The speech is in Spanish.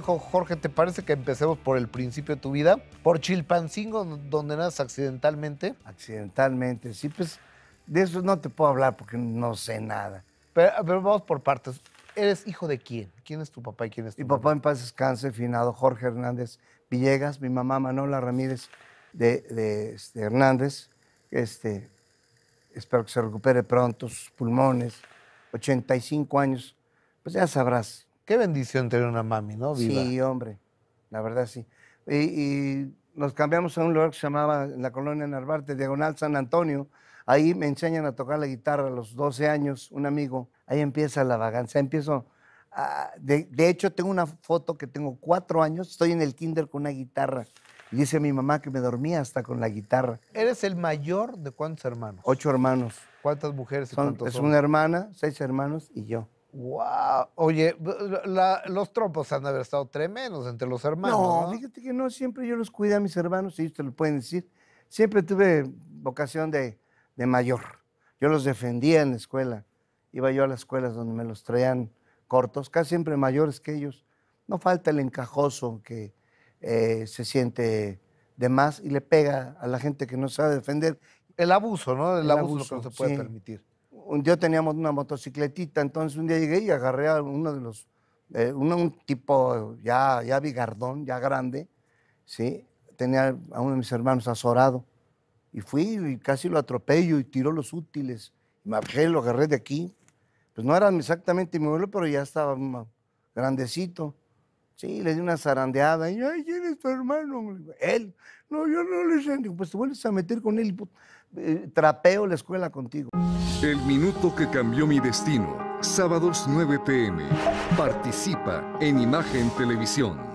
Jorge, ¿te parece que empecemos por el principio de tu vida? Por Chilpancingo, donde naces accidentalmente. Accidentalmente, sí, pues de eso no te puedo hablar porque no sé nada. Pero, ah, vamos por partes. ¿Eres hijo de quién? ¿Quién es tu papá y quién es tu Mi papá en paz descanse, finado Jorge Hernández Villegas, mi mamá Manola Ramírez de, este, Hernández. Este, espero que se recupere pronto sus pulmones. 85 años, pues ya sabrás Qué bendición tener una mami, ¿no? Sí, hombre, la verdad sí. Y, nos cambiamos a un lugar que se llamaba la colonia Narvarte, Diagonal San Antonio. Ahí me enseñan a tocar la guitarra a los 12 años, un amigo. Ahí empieza la vagancia, empiezo... A, de, hecho, tengo una foto que tengo cuatro años, estoy en el kinder con una guitarra. Y dice mi mamá que me dormía hasta con la guitarra. ¿Eres el mayor de cuántos hermanos? Ocho hermanos. ¿Cuántas mujeres y Son, Es una hermana, seis hermanos y yo. Wow. Oye, los trompos han de haber estado tremendos entre los hermanos. No, no, fíjate que no, siempre yo los cuidé a mis hermanos, ellos te lo pueden decir. Siempre tuve vocación de, de mayor. Yo los defendía en la escuela. Iba yo a las escuelas donde me los traían cortos, casi siempre mayores que ellos. No falta el encajoso que eh, se siente de más y le pega a la gente que no sabe defender. El abuso, ¿no? El, abuso, que no se puede permitir un día teníamos una motocicletita, entonces un día llegué y agarré a uno de los, eh, uno, un tipo ya, ya bigardón, ya grande, ¿sí? Tenía a uno de mis hermanos azorado. Y fui y casi lo atropello y tiró los útiles. Me bajé, lo agarré de aquí. Pues no era exactamente mi abuelo, pero ya estaba mm, grandecito. Sí, le di una zarandeada. Y ay, ¿quién es tu hermano? Él. No, yo no le sé. Pues te vuelves a meter con él y pues, eh, trapeo la escuela contigo. El minuto que cambió mi destino. Sábados 9 pm. Participa en Imagen Televisión.